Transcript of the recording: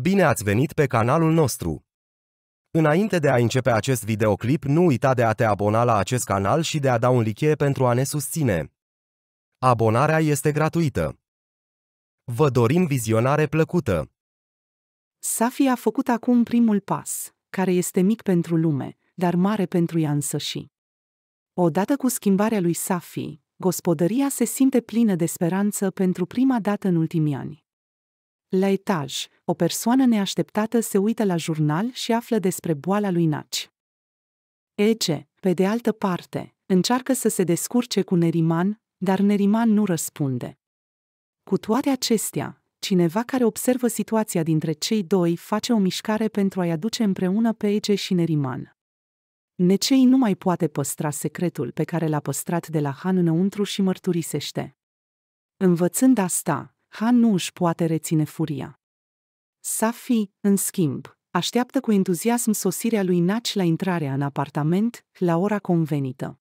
Bine ați venit pe canalul nostru! Înainte de a începe acest videoclip, nu uita de a te abona la acest canal și de a da un like pentru a ne susține. Abonarea este gratuită. Vă dorim vizionare plăcută! Safi a făcut acum primul pas, care este mic pentru lume, dar mare pentru ea însăși. Odată cu schimbarea lui Safi, gospodăria se simte plină de speranță pentru prima dată în ultimii ani. La etaj, o persoană neașteptată se uită la jurnal și află despre boala lui Naci. Ece, pe de altă parte, încearcă să se descurce cu Neriman, dar Neriman nu răspunde. Cu toate acestea, cineva care observă situația dintre cei doi face o mișcare pentru a-i aduce împreună pe Ece și Neriman. Necei nu mai poate păstra secretul pe care l-a păstrat de la Han înăuntru și mărturisește. Învățând asta, Han nu își poate reține furia. Safi, în schimb, așteaptă cu entuziasm sosirea lui Naci la intrarea în apartament, la ora convenită.